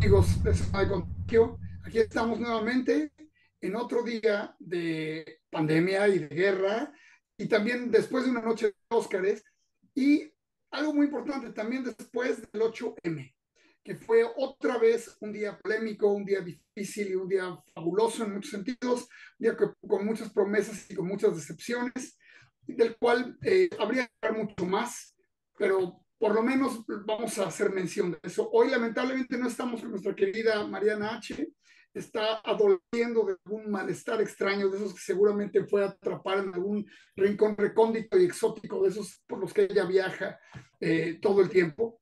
amigos de Zona aquí estamos nuevamente en otro día de pandemia y de guerra, y también después de una noche de Óscares, y algo muy importante, también después del 8M, que fue otra vez un día polémico, un día difícil y un día fabuloso en muchos sentidos, un día con muchas promesas y con muchas decepciones, del cual eh, habría que hablar mucho más, pero por lo menos pues, vamos a hacer mención de eso. Hoy lamentablemente no estamos con nuestra querida Mariana H. Está adolviendo de algún malestar extraño, de esos que seguramente fue a atrapar en algún rincón recóndito y exótico, de esos por los que ella viaja eh, todo el tiempo.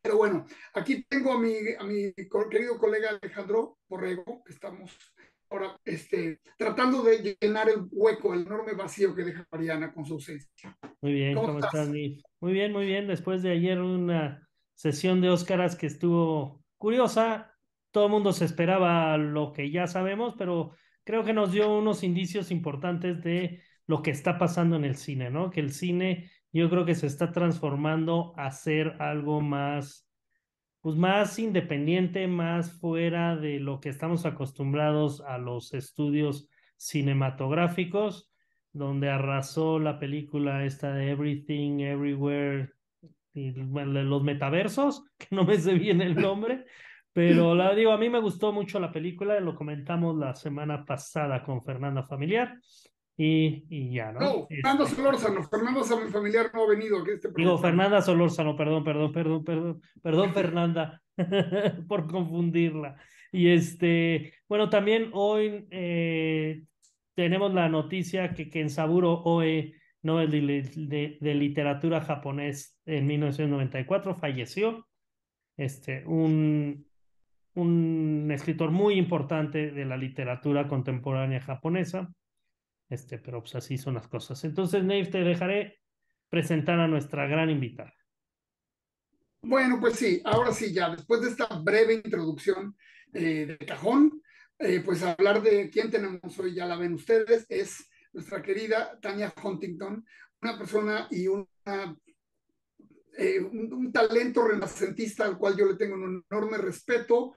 Pero bueno, aquí tengo a mi, a mi querido colega Alejandro Borrego, que estamos ahora este, tratando de llenar el hueco, el enorme vacío que deja Mariana con su ausencia. Muy bien, ¿cómo, estás? Muy bien, muy bien. Después de ayer una sesión de Óscaras que estuvo curiosa, todo el mundo se esperaba lo que ya sabemos, pero creo que nos dio unos indicios importantes de lo que está pasando en el cine, ¿no? Que el cine yo creo que se está transformando a ser algo más pues más independiente, más fuera de lo que estamos acostumbrados a los estudios cinematográficos, donde arrasó la película esta de Everything, Everywhere, y, los metaversos, que no me sé bien el nombre, pero la digo, a mí me gustó mucho la película, lo comentamos la semana pasada con Fernanda Familiar, y, y ya, ¿no? Fernando Solórzano, Fernando mi familiar no ha venido. este Digo, Fernanda Solórzano, perdón, perdón, perdón, perdón, perdón, Fernanda, por confundirla. Y este, bueno, también hoy eh, tenemos la noticia que Kensaburo Oe, no de, de, de, Literatura japonés en 1994, falleció. Este, un, un escritor muy importante de la literatura contemporánea japonesa. Este, pero pues así son las cosas. Entonces, Nave, te dejaré presentar a nuestra gran invitada. Bueno, pues sí, ahora sí, ya después de esta breve introducción eh, de cajón, eh, pues hablar de quién tenemos hoy, ya la ven ustedes, es nuestra querida Tania Huntington, una persona y una, eh, un, talento renacentista al cual yo le tengo un enorme respeto,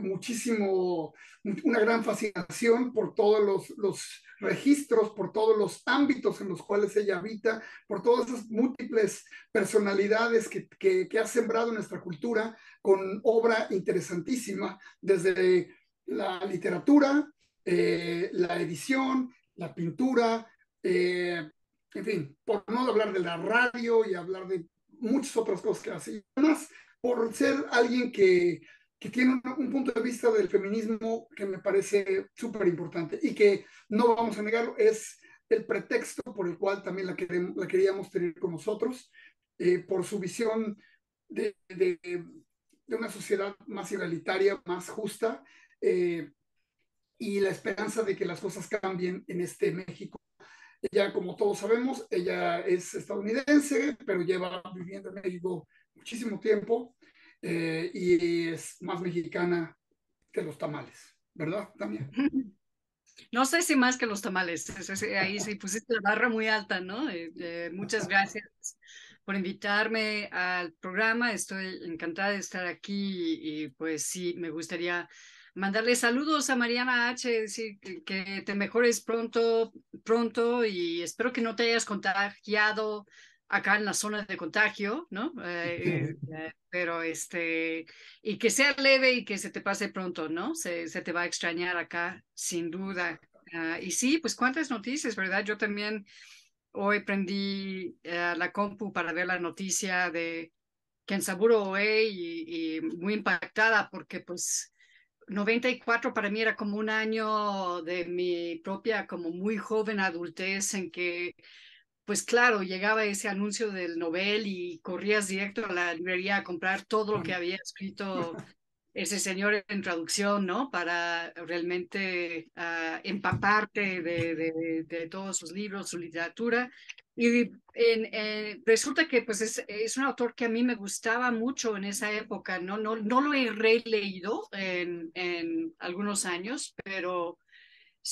muchísimo, una gran fascinación por todos los, los registros por todos los ámbitos en los cuales ella habita, por todas esas múltiples personalidades que, ha sembrado nuestra cultura con obra interesantísima, desde la literatura, eh, la edición, la pintura, eh, en fin, por no hablar de la radio y hablar de muchas otras cosas que hace, y además por ser alguien que que tiene un, punto de vista del feminismo que me parece súper importante y que no vamos a negarlo, es el pretexto por el cual también la, queríamos tener con nosotros, eh, por su visión de, una sociedad más igualitaria, más justa, eh, y la esperanza de que las cosas cambien en este México. Ella, como todos sabemos, ella es estadounidense, pero lleva viviendo en México muchísimo tiempo eh, y es más mexicana que los tamales, ¿verdad, También. No sé si más que los tamales, eh, ahí sí pusiste la barra muy alta, ¿no? Eh, muchas gracias por invitarme al programa, estoy encantada de estar aquí y, pues sí, me gustaría mandarle saludos a Mariana H, decir que, que, te mejores pronto, pronto y espero que no te hayas contagiado acá en las zonas de contagio, ¿no? Eh, eh, eh, pero este, y que sea leve y que se te pase pronto, ¿no? Se, te va a extrañar acá, sin duda. Ah, y sí, pues cuántas noticias, ¿verdad? Yo también hoy prendí la compu para ver la noticia de Kensaburo Oe y muy impactada porque pues 94 para mí era como un año de mi propia, como muy joven adultez en que pues claro, llegaba ese anuncio del Nobel y corrías directo a la librería a comprar todo lo que había escrito ese señor en traducción, ¿no? Para realmente ah, empaparte de, todos sus libros, su literatura. Y eh, resulta que pues es, un autor que a mí me gustaba mucho en esa época, ¿no? No, no lo he releído en algunos años, pero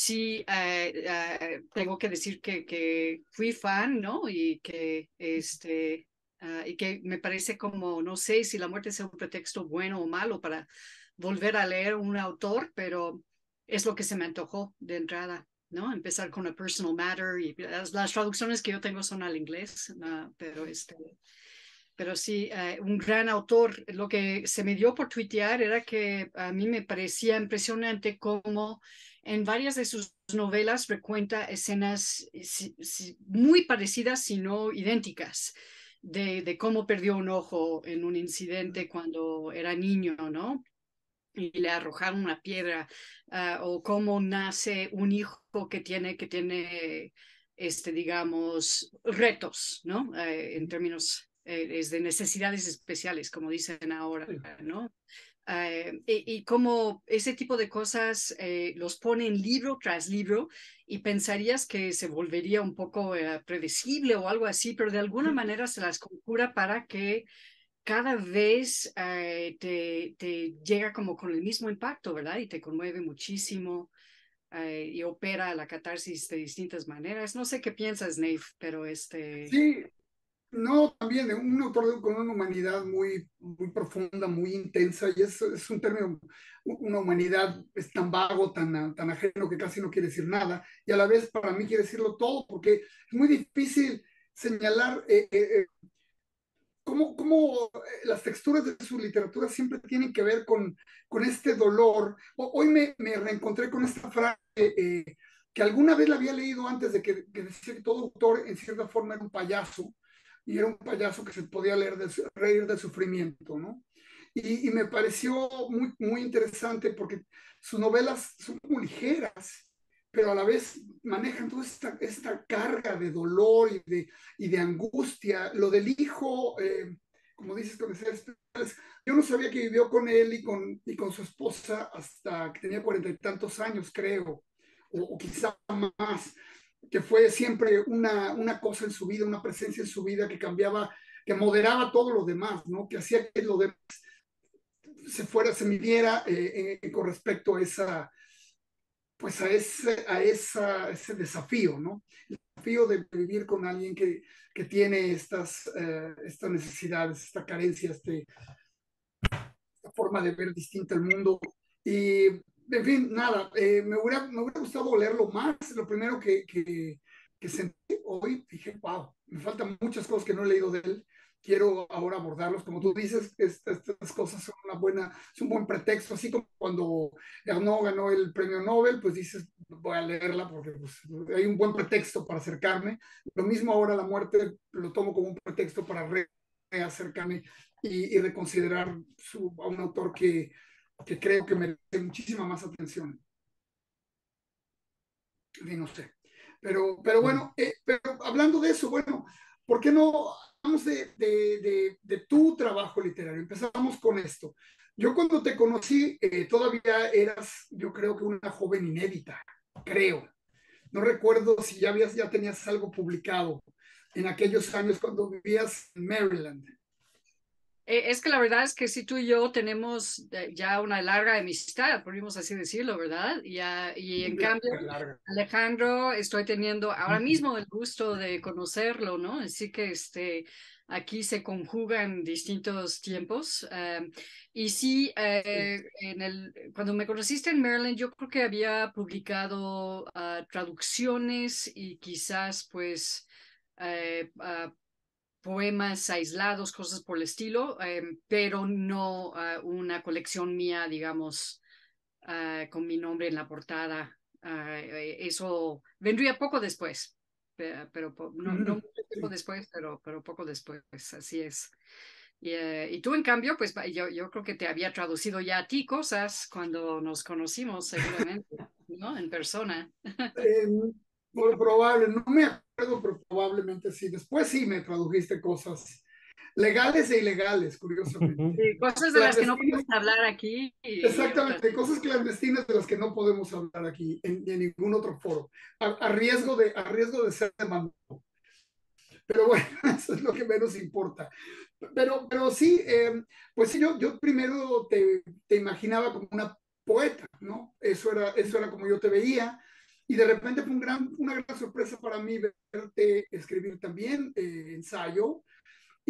sí eh, eh, tengo que decir que, que, fui fan, ¿no? Y que, este, ah, y que me parece como, no sé si la muerte sea un pretexto bueno o malo para volver a leer un autor, pero es lo que se me antojó de entrada, ¿no? Empezar con A Personal Matter y las, traducciones que yo tengo son al inglés, ah, pero este... Pero sí, eh, un gran autor. Lo que se me dio por tuitear era que a mí me parecía impresionante cómo en varias de sus novelas recuenta escenas eh, muy parecidas, si no idénticas, de, cómo perdió un ojo en un incidente cuando era niño, ¿no? Y le arrojaron una piedra, ah, o cómo nace un hijo que tiene, que tiene este, digamos, retos, ¿no? Eh, en términos eh, de necesidades especiales, como dicen ahora, ¿no? Ah, em, y, y, cómo ese tipo de cosas eh, los ponen libro tras libro y pensarías que se volvería un poco eh, predecible o algo así, pero de alguna manera se las conjura para que cada vez eh, te, llega como con el mismo impacto, ¿verdad? Y te conmueve muchísimo eh, y opera la catarsis de distintas maneras. No sé qué piensas, Neif, pero este... Sí, no, también eh, un autor con una humanidad muy, muy profunda, muy intensa, y es, es un término, una humanidad es pues, tan vago, tan, tan ajeno que casi no quiere decir nada, y a la vez para mí quiere decirlo todo, porque es muy difícil señalar eh, eh, cómo, las texturas de su literatura siempre tienen que ver con, este dolor. Hoy me, me reencontré con esta frase. que alguna vez la había leído antes de que, que que todo autor en cierta forma era un payaso, y era un payaso que se podía leer de, reír de sufrimiento, ¿no? Y, me pareció muy, muy interesante porque sus novelas son muy ligeras, pero a la vez manejan toda esta, carga de dolor y de, y de angustia. Lo del hijo, eh, como dices, con yo no sabía que vivió con él y con, y con su esposa hasta que tenía cuarenta y tantos años, creo, o, o quizá más que fue siempre una, una cosa en su vida, una presencia en su vida que cambiaba, que moderaba todo lo demás, ¿no? Que hacía que lo demás se fuera, se midiera eh, eh, con respecto a esa, pues a ese, a ese desafío, ¿no? El desafío de vivir con alguien que, tiene estas, eh, estas necesidades, esta carencia, este, esta forma de ver distinta el mundo. Y en fin, nada, eh, me, hubiera, gustado leerlo más. Lo primero que, sentí hoy, dije, wow, me faltan muchas cosas que no he leído de él. Quiero ahora abordarlos. Como tú dices, estas, cosas son una buena, es un buen pretexto. Así como cuando Arnaud ganó el premio Nobel, pues dices, voy a leerla porque pues, hay un buen pretexto para acercarme. Lo mismo ahora la muerte lo tomo como un pretexto para acercarme y, y reconsiderar a un autor que, que creo que merece muchísima más atención. Bien, usted. Pero, pero bueno, eh, hablando de eso, bueno, ¿por qué no hablamos de, tu trabajo literario? Empezamos con esto. Yo cuando te conocí, eh, todavía eras, yo creo que una joven inédita, creo. No recuerdo si ya, habías, ya tenías algo publicado en aquellos años cuando vivías en Maryland. Eh, es que la verdad es que si tú y yo tenemos eh, ya una larga amistad, podríamos así decirlo, ¿verdad? Y, en cambio, Alejandro, estoy teniendo ahora mismo el gusto de conocerlo, ¿no? Así que este, aquí se conjugan distintos tiempos. Eh, y sí, en el, cuando me conociste en Maryland, yo creo que había publicado ah, traducciones y quizás pues... Ah, poemas aislados, cosas por el estilo, em, pero no ah, una colección mía, digamos, ah, con mi nombre en la portada. Ah, eh, eso vendría poco después, pero, no, después, pero, poco después, así es. Y, eh, tú, en cambio, pues yo, yo creo que te había traducido ya a ti cosas cuando nos conocimos, seguramente, ¿no? En persona. Em, por probable, no me acuerdo, pero probablemente sí. Después sí me tradujiste cosas legales e ilegales, curiosamente. Sí, cosas de las que no podemos hablar aquí. Exactamente, cosas clandestinas de las que no podemos hablar aquí en, ningún otro foro, a, riesgo de, a riesgo de ser demandado. Pero bueno, eso es lo que menos importa. Pero, pero sí, em, pues sí, yo, yo primero te, te, imaginaba como una poeta, ¿no? Eso era, eso era como yo te veía. Y de repente fue un gran, una gran sorpresa para mí verte escribir también eh, ensayo.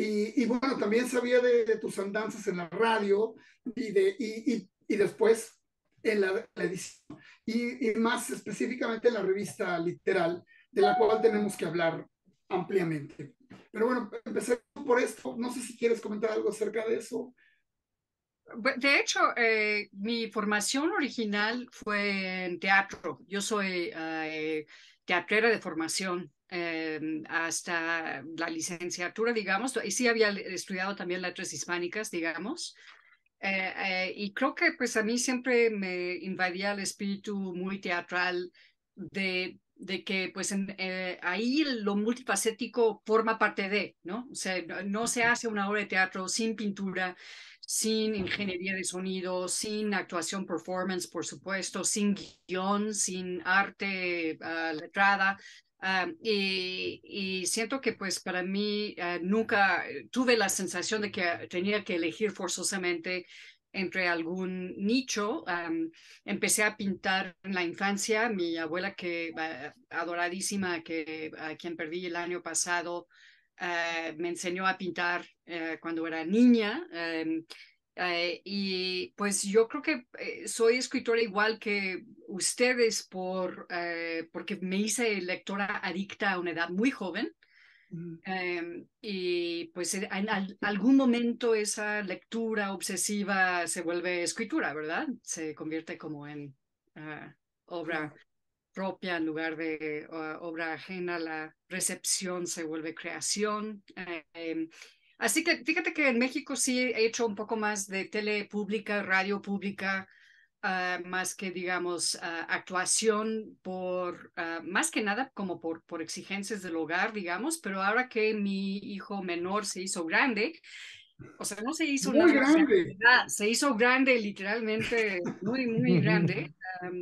Y, bueno, también sabía de, tus andanzas en la radio y, de, y, y, después en la, la edición. Y, más específicamente en la revista literal, de la cual tenemos que hablar ampliamente. Pero bueno, empecé por esto. No sé si quieres comentar algo acerca de eso. De hecho, eh, mi formación original fue en teatro. Yo soy eh, teatrera de formación em, hasta la licenciatura, digamos, y sí había estudiado también letras hispánicas, digamos. Eh, y creo que pues a mí siempre me invadía el espíritu muy teatral de de que pues eh, ahí lo multifacético forma parte de, ¿no? O sea, no, se hace una obra de teatro sin pintura, sin ingeniería de sonido, sin actuación performance, por supuesto, sin guión, sin arte letrada. Ah, y, siento que pues para mí ah, nunca eh, tuve la sensación de que tenía que elegir forzosamente entre algún nicho. empecé a pintar en la infancia. Mi abuela, que adoradísima, que, a quien perdí el año pasado, eh, me enseñó a pintar eh, cuando era niña. Em, eh, y pues yo creo que soy escritora igual que ustedes por, porque me hice lectora adicta a una edad muy joven. Em, y pues en, algún momento esa lectura obsesiva se vuelve escritura, ¿verdad? Se convierte como en ah, obra propia en lugar de ah, obra ajena, la recepción se vuelve creación. Em. así que fíjate que en México sí he hecho un poco más de tele pública, radio pública, Ah, más que, digamos, ah, actuación por, ah, más que nada como por, por exigencias del hogar, digamos, pero ahora que mi hijo menor se hizo grande, o sea, no se hizo grande. se hizo grande, literalmente, muy, muy grande.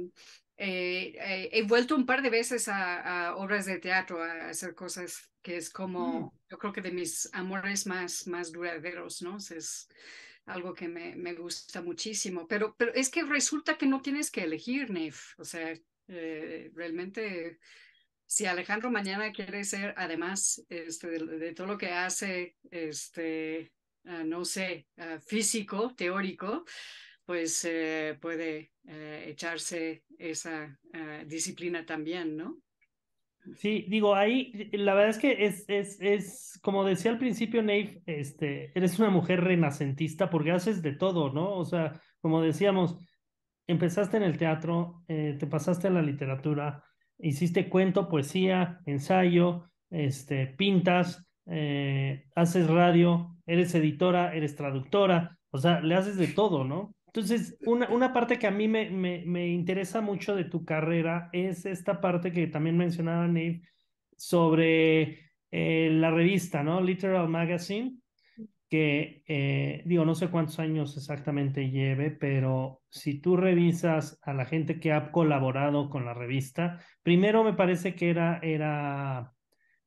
eh, eh, he vuelto un par de veces a, a, obras de teatro, a hacer cosas que es como, mm. yo creo que de mis amores más, más duraderos, ¿no? O algo que me, gusta muchísimo. Pero, pero es que resulta que no tienes que elegir, Neif. O sea, eh, realmente, si Alejandro mañana quiere ser, además este, de, todo lo que hace, este, ah, no sé, ah, físico, teórico, pues eh, puede eh, echarse esa ah, disciplina también, ¿no? Sí, digo, ahí la verdad es que es, es, es como decía al principio, Neif, este, eres una mujer renacentista porque haces de todo, ¿no? O sea, como decíamos, empezaste en el teatro, eh, te pasaste a la literatura, hiciste cuento, poesía, ensayo, este, pintas, eh, haces radio, eres editora, eres traductora, o sea, le haces de todo, ¿no? Entonces, una, una, parte que a mí me, interesa mucho de tu carrera es esta parte que también mencionaba Neil sobre eh, la revista, ¿no? Literal Magazine, que eh, digo, no sé cuántos años exactamente lleve, pero si tú revisas a la gente que ha colaborado con la revista, primero me parece que era, era,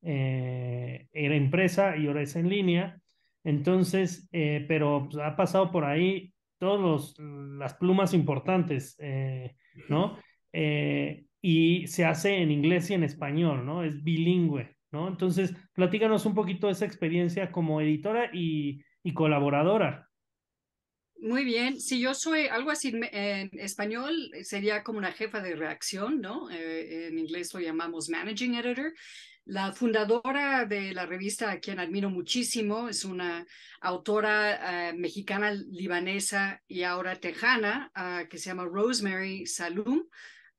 eh, era y ahora es en línea. Entonces, pero pues, ha pasado por ahí todas las plumas importantes, eh, ¿no? Eh, y se hace en inglés y en español, ¿no? Es bilingüe, ¿no? Entonces, platícanos un poquito esa experiencia como editora y, colaboradora. Muy bien, si yo soy algo así en español, sería como una jefa de reacción, ¿no? Eh, en inglés lo llamamos managing editor, la fundadora de la revista, a quien admiro muchísimo, es una autora eh, mexicana, libanesa y ahora tejana, ah, que se llama Rosemary Salum,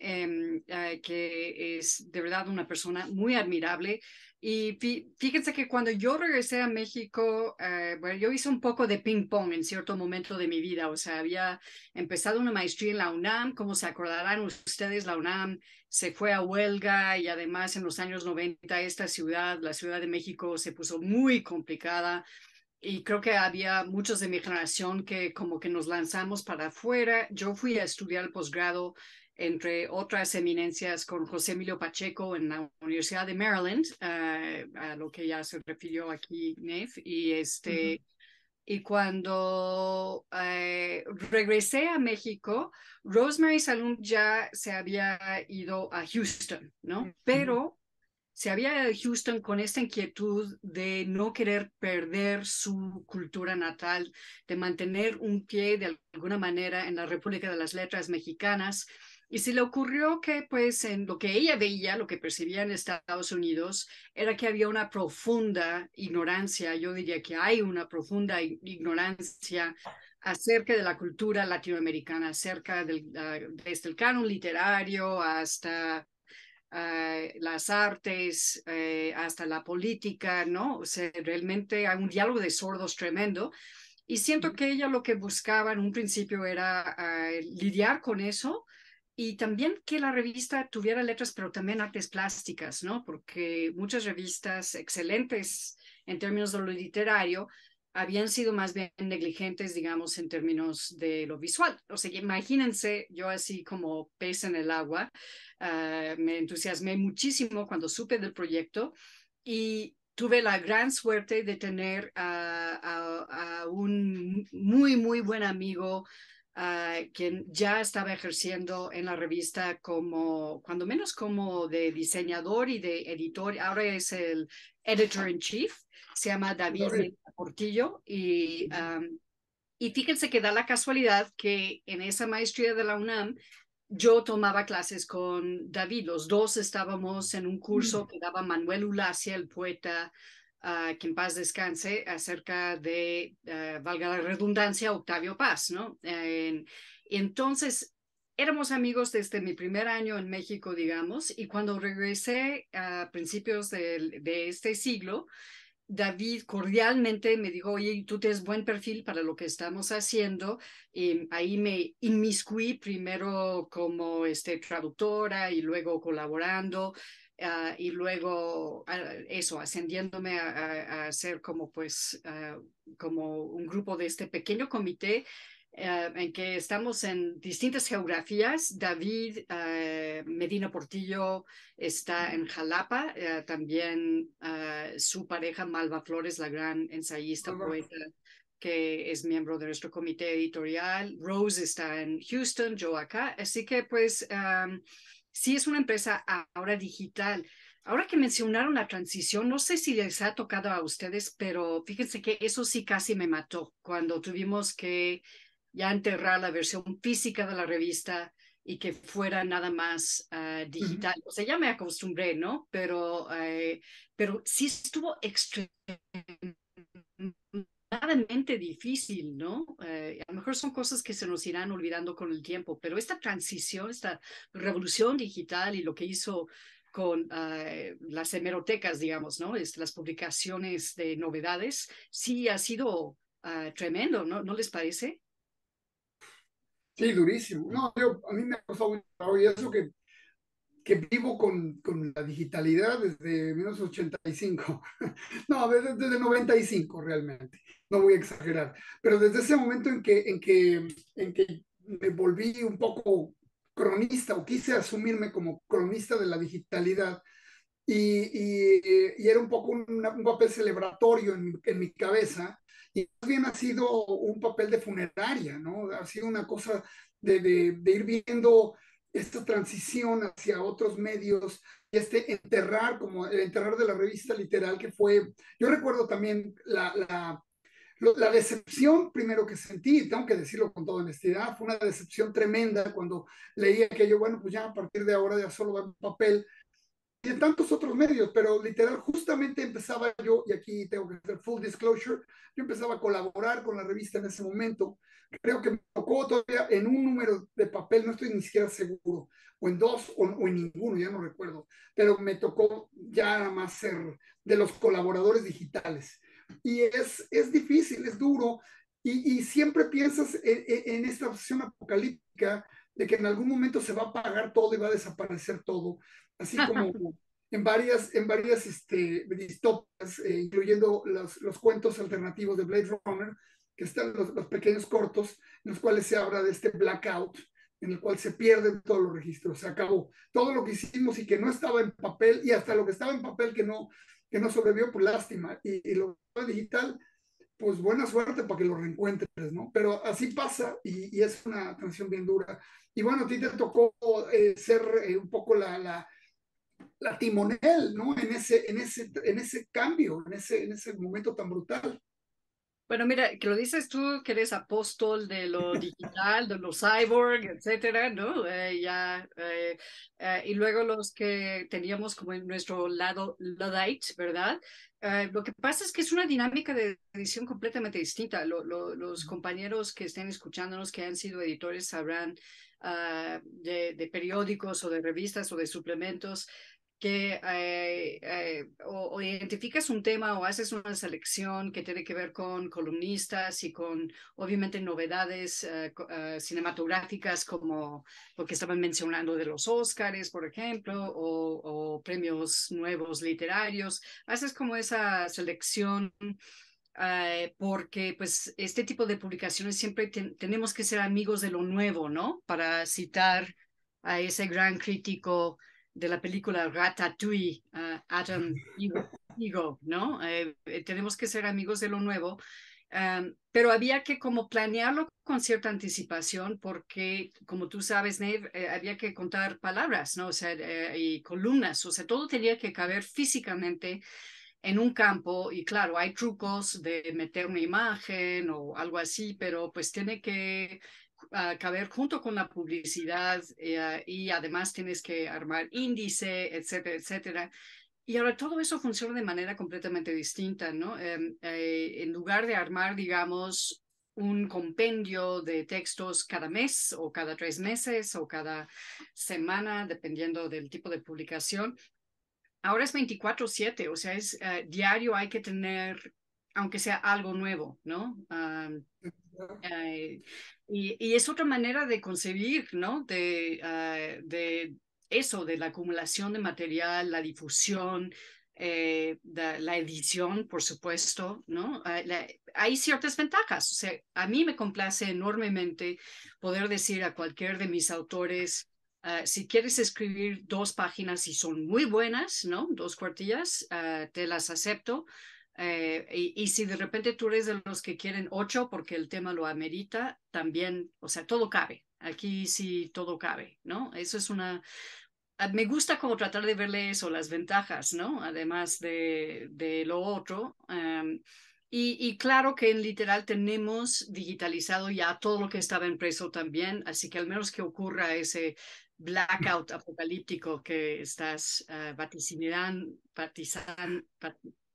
Em, eh, que es de verdad una persona muy admirable. Y fíjense que cuando yo regresé a México, eh, bueno, yo hice un poco de ping pong en cierto momento de mi vida, o sea, había empezado una maestría en la UNAM, como se acordarán ustedes, la UNAM se fue a huelga y además en los años 90 esta ciudad, la Ciudad de México, se puso muy complicada y creo que había muchos de mi generación que como que nos lanzamos para afuera. Yo fui a estudiar el posgrado entre otras eminencias con José Emilio Pacheco en la Universidad de Maryland, eh, a lo que ya se refirió aquí Nef, y este... Y cuando eh, regresé a México, Rosemary Salum ya se había ido a Houston, ¿no? Pero se había ido a Houston con esta inquietud de no querer perder su cultura natal, de mantener un pie de alguna manera en la República de las Letras Mexicanas y se le ocurrió que, pues, en lo que ella veía, lo que percibía en Estados Unidos, era que había una profunda ignorancia, yo diría que hay una profunda ignorancia acerca de la cultura latinoamericana, acerca del, ah, desde el canon literario hasta ah, las artes, eh, hasta la política, ¿no? O sea, realmente hay un diálogo de sordos tremendo. Y siento que ella lo que buscaba en un principio era ah, lidiar con eso y también que la revista tuviera letras, pero también artes plásticas, ¿no? Porque muchas revistas excelentes en términos de lo literario habían sido más bien negligentes, digamos, en términos de lo visual. O sea, imagínense yo así como pez en el agua, ah, me entusiasmé muchísimo cuando supe del proyecto y tuve la gran suerte de tener a un muy, muy buen amigo quien ya estaba ejerciendo en la revista como, cuando menos como de diseñador y de editor, ahora es el editor in chief, se llama David Portillo y, y fíjense que da la casualidad que en esa maestría de la UNAM yo tomaba clases con David, los dos estábamos en un mm. curso que daba Manuel Ulacia, el poeta a que en paz descanse, acerca de, eh, valga la redundancia, Octavio Paz, ¿no? entonces, éramos amigos desde mi primer año en México, digamos, y cuando regresé a principios de, de este siglo, David cordialmente me dijo, oye, tú tienes buen perfil para lo que estamos haciendo. Y ahí me inmiscuí primero como este, traductora y luego colaborando Ah, y luego ah, eso, ascendiéndome a, ser como pues ah, como un grupo de este pequeño comité en que estamos en distintas geografías. David Medina Portillo está en Jalapa, también su pareja Malva Flores, la gran ensayista, poeta que es miembro de nuestro comité editorial. Rose está en Houston, yo acá. Así que pues sí es una empresa ahora digital. Ahora que mencionaron la transición, no sé si les ha tocado a ustedes, pero fíjense que eso sí casi me mató cuando tuvimos que ya enterrar la versión física de la revista y que fuera nada más ah, digital. O sea, ya me acostumbré, ¿no? Pero, eh, pero sí estuvo extremadamente difícil, ¿no? Eh, a lo mejor son cosas que se nos irán olvidando con el tiempo, pero esta transición, esta revolución digital y lo que hizo con eh, las hemerotecas, digamos, ¿no? Es, este, las publicaciones de novedades, sí ha sido ah, tremendo, ¿no? ¿No les parece? Sí, durísimo. No, yo, a mí me ha pasado y eso que, vivo con, la digitalidad desde menos 1985. no, desde, desde 95 realmente no voy a exagerar, pero desde ese momento en que, en que, en que me volví un poco cronista o quise asumirme como cronista de la digitalidad y, y, era un poco un, papel celebratorio en, en, mi cabeza y más bien ha sido un papel de funeraria, ¿no? Ha sido una cosa de, de, ir viendo esta transición hacia otros medios y este enterrar, como el enterrar de la revista literal que fue, yo recuerdo también la, la la decepción primero que sentí, tengo que decirlo con toda honestidad, fue una decepción tremenda cuando leía que yo, bueno, pues ya a partir de ahora ya solo va en papel y en tantos otros medios, pero literal, justamente empezaba yo, y aquí tengo que hacer full disclosure, yo empezaba a colaborar con la revista en ese momento. Creo que me tocó todavía en un número de papel, no estoy ni siquiera seguro, o en dos o, o en ninguno, ya no recuerdo, pero me tocó ya nada más ser de los colaboradores digitales y es, es difícil, es duro, y, y siempre piensas en, esta opción apocalíptica de que en algún momento se va a apagar todo y va a desaparecer todo, así como en varias, en varias este, distopias, eh, incluyendo los, los, cuentos alternativos de Blade Runner, que están los, los pequeños cortos, en los cuales se habla de este blackout, en el cual se pierden todos los registros, se acabó. Todo lo que hicimos y que no estaba en papel, y hasta lo que estaba en papel que no, que no sobrevivió, pues lástima. Y, lo digital, pues buena suerte para que lo reencuentres, ¿no? Pero así pasa y, es una canción bien dura. Y bueno, a ti te tocó eh, ser eh, un poco la, la, timonel, ¿no? En ese, en, ese, en ese cambio, en ese, en ese momento tan brutal. Bueno, mira, que lo dices tú, que eres apóstol de lo digital, de lo cyborg, etcétera, ¿no? Eh, ya, eh, eh y luego los que teníamos como en nuestro lado Luddite, ¿verdad? Eh, lo que pasa es que es una dinámica de edición completamente distinta. los compañeros que estén escuchándonos, que han sido editores, sabrán ah, de, de, periódicos o de revistas o de suplementos que eh, eh, o, identificas un tema o haces una selección que tiene que ver con columnistas y con obviamente novedades eh, cinematográficas como lo que estaban mencionando de los Óscares, por ejemplo, o, premios nuevos literarios, haces como esa selección. porque pues este tipo de publicaciones siempre tenemos que ser amigos de lo nuevo, ¿no? Para citar a ese gran crítico de la película Ratatouille, Adam ah, Adam Ego, ¿no? Eh, eh, tenemos que ser amigos de lo nuevo, pero había que como planearlo con cierta anticipación porque, como tú sabes, Neve, eh, había que contar palabras, ¿no? O sea, y columnas, o sea, todo tenía que caber físicamente en un campo y claro, hay trucos de meter una imagen o algo así, pero pues tiene que caber junto con la publicidad eh, y además tienes que armar índice, etcétera, etcétera. Y ahora todo eso funciona de manera completamente distinta, ¿no? Em, eh, en lugar de armar, digamos, un compendio de textos cada mes o cada tres meses o cada semana, dependiendo del tipo de publicación, ahora es 24/7, o sea, es eh, diario hay que tener aunque sea algo nuevo, ¿no? y, y, es otra manera de concebir, ¿no? De, ah, de, eso, de la acumulación de material, la difusión, eh, la edición, por supuesto, ¿no? Ah, hay ciertas ventajas. O sea, a mí me complace enormemente poder decir a cualquier de mis autores, ah, si quieres escribir dos páginas y son muy buenas, ¿no? Dos cuartillas, te las acepto. Eh, y, si de repente tú eres de los que quieren ocho porque el tema lo amerita, también, o sea, todo cabe. Aquí sí todo cabe, ¿no? Eso es una... Ah, me gusta como tratar de verle eso, las ventajas, ¿no? Además de, de lo otro. Em, y, claro que en literal tenemos digitalizado ya todo lo que estaba impreso también, así que al menos que ocurra ese blackout apocalíptico que estás vaticinando, eh, vaticinando,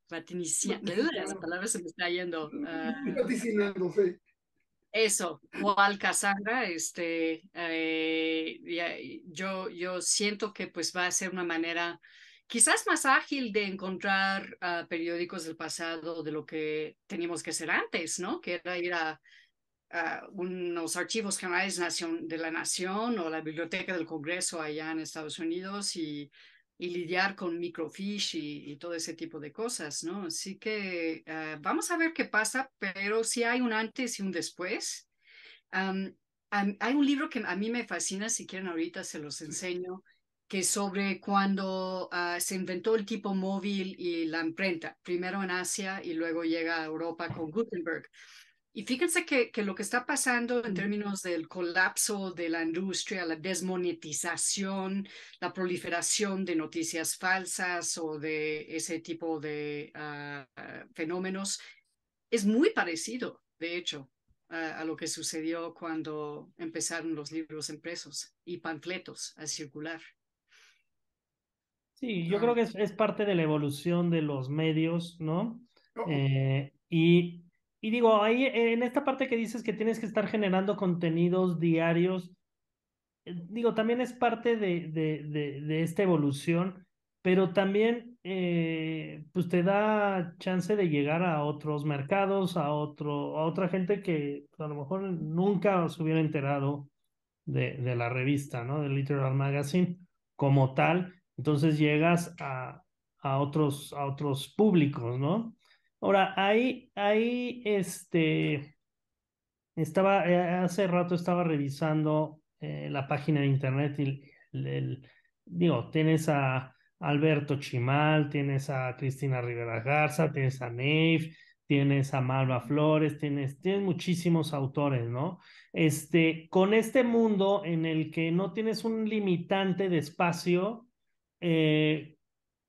vaticiniando, esa palabra se me está yendo. Ah. sí. Eso, cual Casandra, este, eh, yo, yo siento que pues va a ser una manera quizás más ágil de encontrar ah, periódicos del pasado de lo que teníamos que hacer antes, ¿no? Que era ir a, a unos archivos generales de la Nación o la Biblioteca del Congreso allá en Estados Unidos y y lidiar con microfish y, y, todo ese tipo de cosas, ¿no? Así que ah, vamos a ver qué pasa, pero sí hay un antes y un después. hay un libro que a mí me fascina, si quieren ahorita se los enseño, que es sobre cuando ah, se inventó el tipo móvil y la imprenta, primero en Asia y luego llega a Europa con Gutenberg. Y fíjense que, que, lo que está pasando en mm. términos del colapso de la industria, la desmonetización, la proliferación de noticias falsas o de ese tipo de ah, ah, fenómenos, es muy parecido, de hecho, a, lo que sucedió cuando empezaron los libros impresos y panfletos a circular. Sí, yo ah. creo que es, parte de la evolución de los medios, ¿no? Oh. Eh, y y digo, ahí en esta parte que dices que tienes que estar generando contenidos diarios, eh, digo, también es parte de, de, esta evolución, pero también eh, pues, te da chance de llegar a otros mercados, a, otro, a otra gente que a lo mejor nunca se hubiera enterado de, de la revista, ¿no? De Literal Magazine como tal. Entonces llegas a, a, otros, a otros públicos, ¿no? Ahora, ahí, ahí, este, estaba, eh, hace rato estaba revisando eh, la página de internet y digo, tienes a Alberto Chimal, tienes a Cristina Rivera Garza, tienes a Neif, tienes a Malva Flores, tienes, tienes muchísimos autores, ¿no? Este, con este mundo en el que no tienes un limitante de espacio, eh,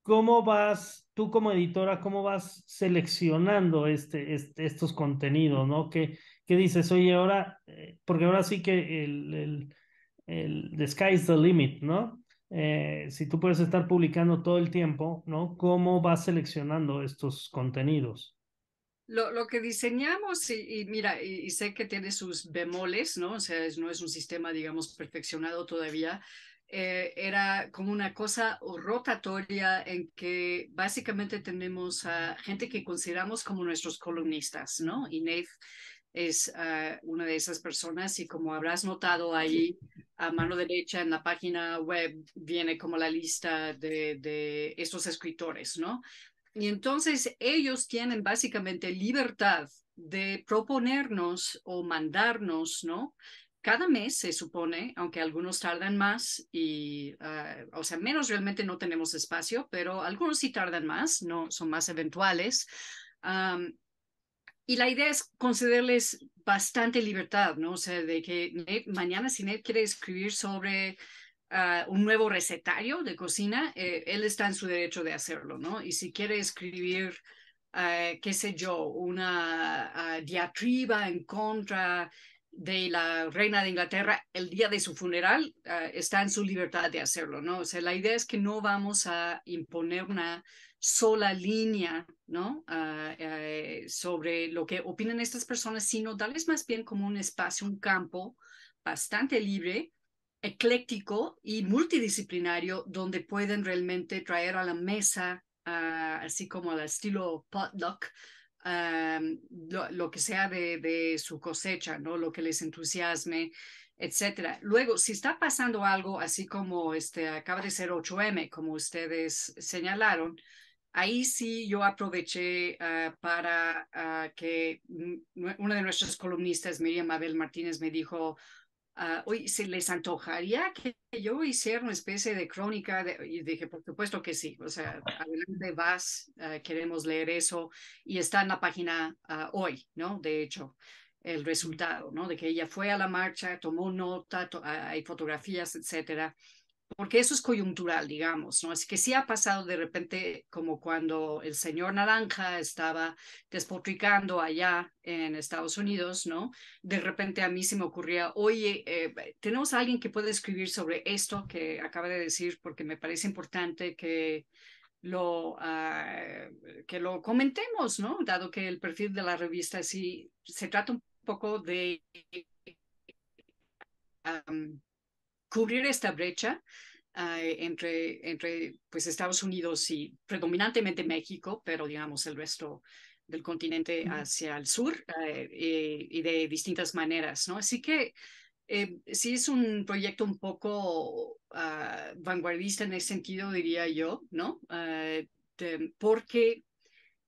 ¿Cómo vas, tú como editora, cómo vas seleccionando este, este estos contenidos, ¿no? ¿Qué, ¿Qué, dices? Oye, ahora, eh, porque ahora sí que el, el, the sky is the limit, ¿no? Eh, si tú puedes estar publicando todo el tiempo, ¿no? ¿Cómo vas seleccionando estos contenidos? Lo, que diseñamos, y, mira, y, sé que tiene sus bemoles, ¿no? O sea, no es un sistema, digamos, perfeccionado todavía, eh, era como una cosa rotatoria en que básicamente tenemos a gente que consideramos como nuestros columnistas, ¿no? Y es ah, una de esas personas y como habrás notado ahí a mano derecha en la página web viene como la lista de, de estos escritores, ¿no? Y entonces ellos tienen básicamente libertad de proponernos o mandarnos, ¿no? cada mes se supone, aunque algunos tardan más y, ah, o sea, menos realmente no tenemos espacio, pero algunos sí tardan más, no son más eventuales. y la idea es concederles bastante libertad, ¿no? O sea, de que mañana si Ned quiere escribir sobre ah, un nuevo recetario de cocina, eh, él está en su derecho de hacerlo, ¿no? Y si quiere escribir ah, qué sé yo, una diatriba en contra de la reina de Inglaterra el día de su funeral ah, está en su libertad de hacerlo, ¿no? O sea, la idea es que no vamos a imponer una sola línea, ¿no? Ah, eh, sobre lo que opinan estas personas, sino darles más bien como un espacio, un campo bastante libre, ecléctico y multidisciplinario, donde pueden realmente traer a la mesa, ah, así como al estilo potluck, lo, que sea de, su cosecha, ¿no? Lo que les entusiasme, etcétera. Luego, si está pasando algo así como este, acaba de ser 8M, como ustedes señalaron, ahí sí yo aproveché ah, para ah, que mm, uno de nuestros columnistas, Miriam Abel Martínez, me dijo, hoy ah, se les antojaría que yo hiciera una especie de crónica, y dije, por supuesto que sí, o sea, adelante vas, ah, queremos leer eso, y está en la página ah, hoy, ¿no? De hecho, el resultado, ¿no? De que ella fue a la marcha, tomó nota, hay fotografías, etcétera porque eso es coyuntural, digamos, ¿no? Es que sí ha pasado de repente como cuando el señor Naranja estaba despotricando allá en Estados Unidos, ¿no? De repente a mí se me ocurría, oye, eh, tenemos a alguien que puede escribir sobre esto que acaba de decir, porque me parece importante que lo, ah, que lo comentemos, ¿no? Dado que el perfil de la revista sí se trata un poco de cubrir esta brecha ah, entre, entre pues, Estados Unidos y predominantemente México, pero digamos el resto del continente hacia el sur eh, y, de distintas maneras, ¿no? Así que eh, sí es un proyecto un poco ah, vanguardista en ese sentido, diría yo, ¿no? Ah, porque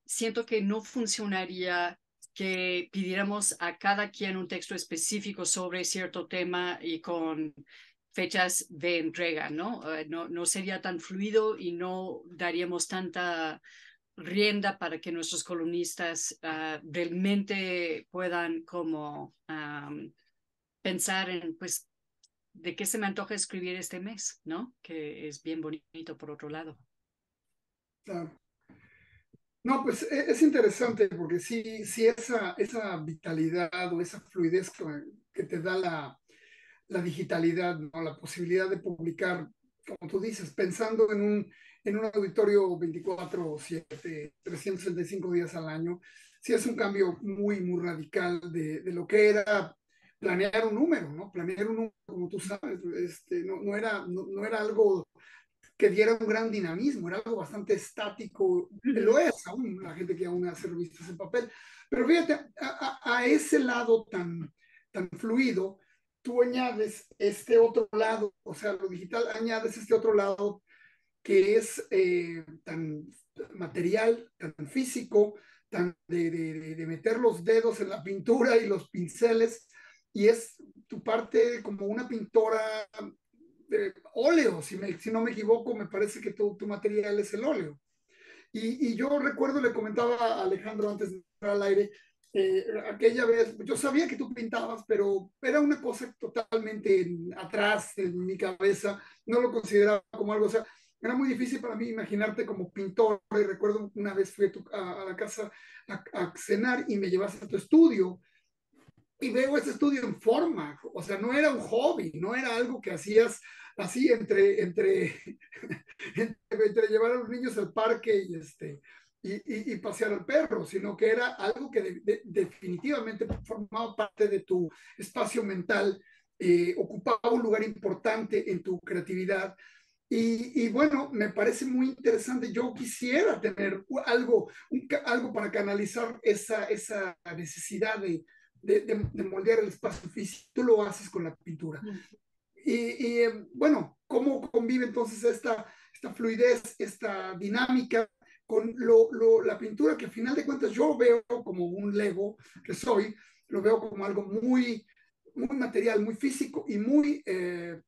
siento que no funcionaría que pidiéramos a cada quien un texto específico sobre cierto tema y con fechas de entrega, eh, ¿no? ¿no? sería tan fluido y no daríamos tanta rienda para que nuestros columnistas ah, realmente puedan como pensar en, pues, de qué se me antoja escribir este mes, ¿no? Que es bien bonito por otro lado. No, pues e, es interesante porque sí, sí esa, esa vitalidad o esa fluidez que te da la, la digitalidad, ¿no? la posibilidad de publicar, como tú dices, pensando en un, en un auditorio 24 o 7, 365 días al año, sí es un cambio muy, muy radical de, lo que era planear un número, ¿no? Planear un número, como tú sabes, este, no, era, no, era algo que diera un gran dinamismo, era algo bastante estático, lo es aún la gente que aún hace revistas en papel, pero fíjate, a, ese lado tan, tan fluido, tú añades este otro lado, o sea, lo digital añades este otro lado que es eh, tan material, tan físico, tan de, meter los dedos en la pintura y los pinceles, y es tu parte como una pintora de óleo, si, si no me equivoco, me parece que todo tu material es el óleo. Y, y, yo recuerdo, le comentaba a Alejandro antes de entrar al aire, eh, aquella vez, yo sabía que tú pintabas, pero era una cosa totalmente atrás en mi cabeza, no lo consideraba como algo, o sea, era muy difícil para mí imaginarte como pintor, y recuerdo una vez fui a, la casa a, cenar y me llevaste a tu estudio, y veo ese estudio en forma, o sea, no era un hobby, no era algo que hacías así entre, entre, entre llevar a los niños al parque y este, y, pasear al perro, sino que era algo que definitivamente formaba parte de tu espacio mental, eh, ocupaba un lugar importante en tu creatividad. Y, bueno, me parece muy interesante. Yo quisiera tener algo, algo para canalizar esa, esa necesidad de, de, moldear el espacio físico. Tú lo haces con la pintura. Mm. Y, em, bueno, ¿cómo convive entonces esta, esta fluidez, esta dinámica con lo, la pintura que al final de cuentas yo veo como un Lego que soy, lo veo como algo muy, muy material, muy físico y muy, eh,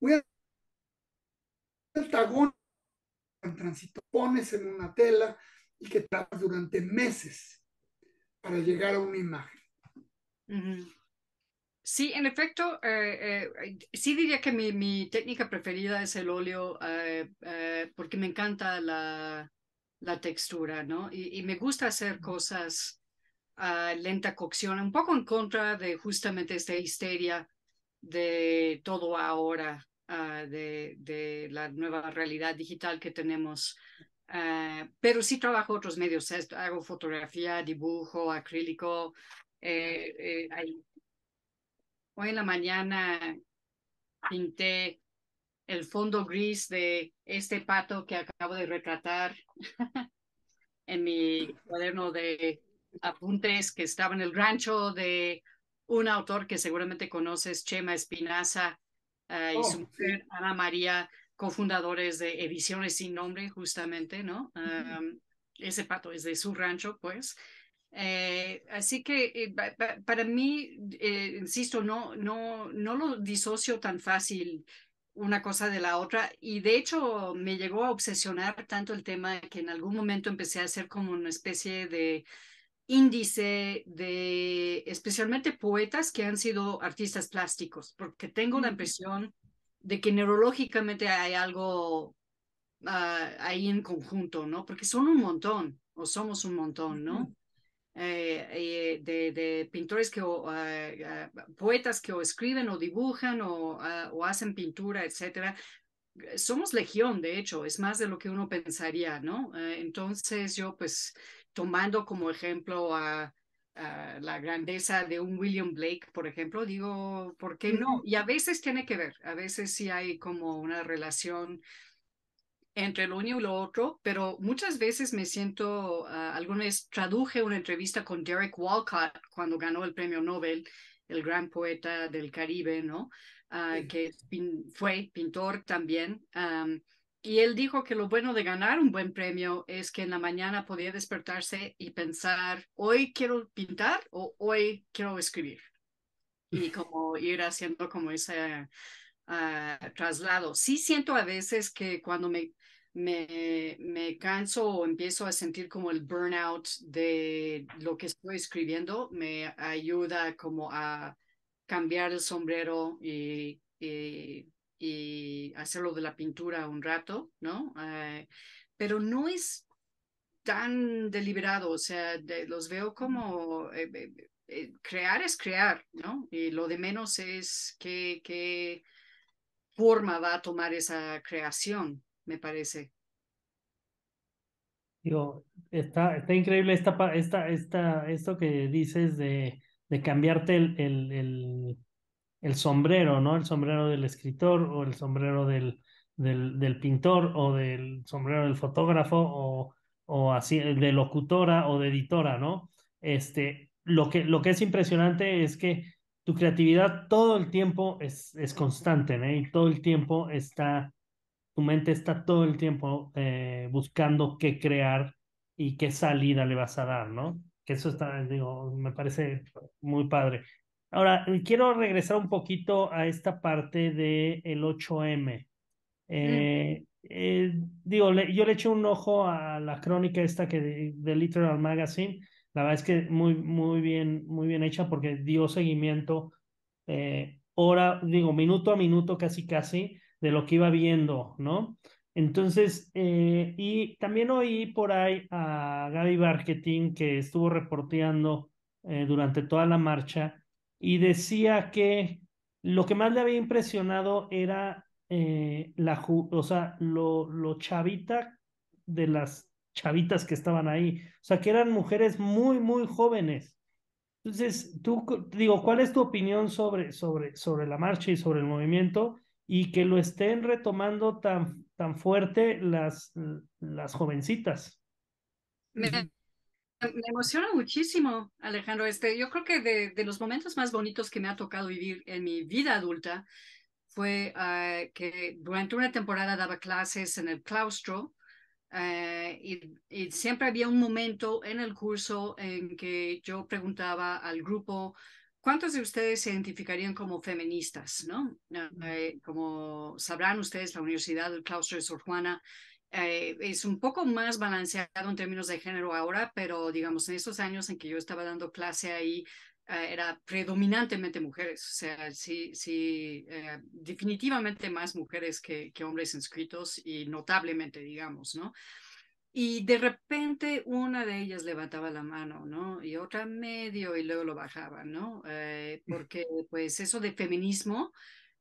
muy en tránsito. Pones en una tela y que tarda durante meses para llegar a una imagen. Sí, en efecto, eh, eh, sí diría que mi, mi, técnica preferida es el óleo eh, porque me encanta la, la textura, ¿no? Y, me gusta hacer cosas a ah, lenta cocción, un poco en contra de justamente esta histeria de todo ahora, ah, de, la nueva realidad digital que tenemos. Ah, pero sí trabajo otros medios, hago fotografía, dibujo, acrílico. Eh, eh, hoy en la mañana pinté el fondo gris de este pato que acabo de retratar en mi cuaderno de apuntes que estaba en el rancho de un autor que seguramente conoces, Chema Espinaza, eh, y su oh, mujer Ana María, cofundadores de Ediciones Sin Nombre, justamente, ¿no? Ese pato es de su rancho, pues. Eh, así que eh, para mí, insisto, no, no, no lo disocio tan fácil una cosa de la otra. Y de hecho me llegó a obsesionar tanto el tema que en algún momento empecé a hacer como una especie de índice de especialmente poetas que han sido artistas plásticos, porque tengo la impresión de que neurológicamente hay algo ah, ahí en conjunto, ¿no? Porque son un montón, o somos un montón, ¿no? Eh, eh, de, de, pintores que, o, eh, eh, poetas que o escriben o dibujan o, ah, o hacen pintura, etcétera, somos legión, de hecho, es más de lo que uno pensaría, ¿no? entonces yo, pues, tomando como ejemplo a, a, la grandeza de un William Blake, por ejemplo, digo, ¿por qué no? Y a veces tiene que ver, a veces sí hay como una relación entre lo uno y lo otro, pero muchas veces me siento, ah, alguna vez traduje una entrevista con Derek Walcott cuando ganó el premio Nobel, el gran poeta del Caribe, ¿no? Ah, que fue pintor también. y él dijo que lo bueno de ganar un buen premio es que en la mañana podía despertarse y pensar, hoy quiero pintar o hoy quiero escribir. Y como ir haciendo como ese ah, traslado. Sí siento a veces que cuando me me, canso o empiezo a sentir como el burnout de lo que estoy escribiendo, me ayuda como a cambiar el sombrero y, hacerlo de la pintura un rato, ¿no? Eh, pero no es tan deliberado, o sea, los veo como... Eh, eh, crear es crear, ¿no? Y lo de menos es qué, qué forma va a tomar esa creación, me parece. Digo, está, está increíble esta, esta, esta, esto que dices de, cambiarte el, el, el, sombrero, ¿no? El sombrero del escritor o el sombrero del, del, pintor o del sombrero del fotógrafo o, o así, de locutora o de editora, ¿no? Este, lo que, lo que es impresionante es que tu creatividad todo el tiempo es, es constante, ¿no? Y todo el tiempo está tu mente está todo el tiempo eh, buscando qué crear y qué salida le vas a dar, ¿no? Que eso está, digo, me parece muy padre. Ahora, eh, quiero regresar un poquito a esta parte del 8M. Mm. Eh, digo, yo le eché un ojo a la crónica esta que de, Literal Magazine. La verdad es que muy, muy bien, muy bien hecha porque dio seguimiento eh, hora, digo, minuto a minuto, casi casi, de lo que iba viendo, ¿no? Entonces, eh, y también oí por ahí a Gaby Marketing que estuvo reporteando eh, durante toda la marcha y decía que lo que más le había impresionado era eh, la, o sea, lo, lo chavita de las chavitas que estaban ahí, o sea, que eran mujeres muy, muy jóvenes. Entonces, tú digo, ¿cuál es tu opinión sobre, sobre, sobre la marcha y sobre el movimiento? y que lo estén retomando tan, tan fuerte las, las jovencitas. Me, emociona muchísimo, Alejandro. Este, yo creo que de, los momentos más bonitos que me ha tocado vivir en mi vida adulta fue ah, que durante una temporada daba clases en el claustro eh, y, y, siempre había un momento en el curso en que yo preguntaba al grupo ¿Cuántos de ustedes se identificarían como feministas? ¿no? Eh, como sabrán ustedes, la Universidad del Claustro de Sor Juana eh, es un poco más balanceado en términos de género ahora, pero digamos, en esos años en que yo estaba dando clase ahí, eh, era predominantemente mujeres, o sea, sí, sí eh, definitivamente más mujeres que, que, hombres inscritos y notablemente, digamos, ¿no? Y de repente una de ellas levantaba la mano, ¿no? Y otra medio y luego lo bajaba, ¿no? Eh, porque pues eso de feminismo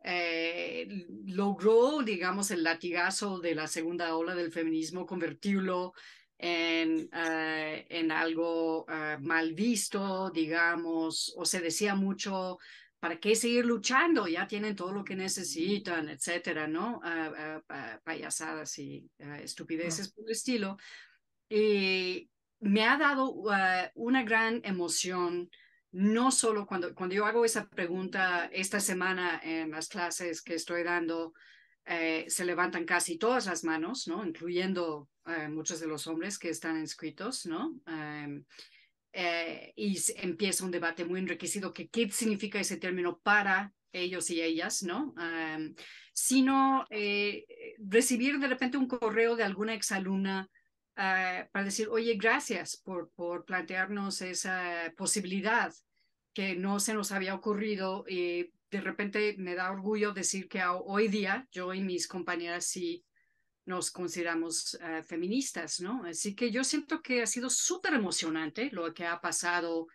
eh, logró, digamos, el latigazo de la segunda ola del feminismo, convertirlo en, eh, en algo mal visto, digamos, o se decía mucho ¿para qué seguir luchando? Ya tienen todo lo que necesitan, etcétera, ¿no? Ah, ah, ah, payasadas y estupideces por el estilo. Y me ha dado una gran emoción, no solo cuando, cuando yo hago esa pregunta esta semana en las clases que estoy dando, eh, se levantan casi todas las manos, ¿no? Incluyendo eh, muchos de los hombres que están inscritos, ¿no? Em, eh, y empieza un debate muy enriquecido que qué significa ese término para ellos y ellas, ¿no? sino eh, recibir de repente un correo de alguna exaluna eh, para decir, oye, gracias por, por plantearnos esa posibilidad que no se nos había ocurrido y de repente me da orgullo decir que hoy día yo y mis compañeras sí nos consideramos eh, feministas, ¿no? Así que yo siento que ha sido súper emocionante lo que ha pasado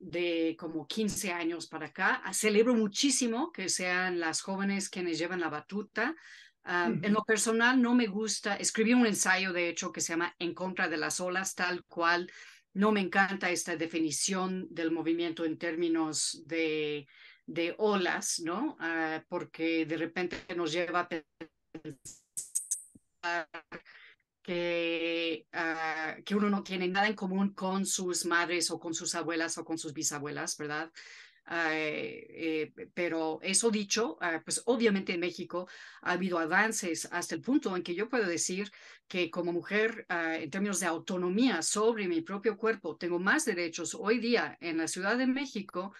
de como 15 años para acá. Ah, celebro muchísimo que sean las jóvenes quienes llevan la batuta. Ah, en lo personal no me gusta, escribí un ensayo de hecho que se llama En contra de las olas, tal cual. No me encanta esta definición del movimiento en términos de, de olas, ¿no? Ah, porque de repente nos lleva a pensar que, ah, que uno no tiene nada en común con sus madres o con sus abuelas o con sus bisabuelas, ¿verdad? Ah, eh, eh, pero eso dicho, ah, pues obviamente en México ha habido avances hasta el punto en que yo puedo decir que como mujer, en términos de autonomía sobre mi propio cuerpo, tengo más derechos hoy día en la Ciudad de México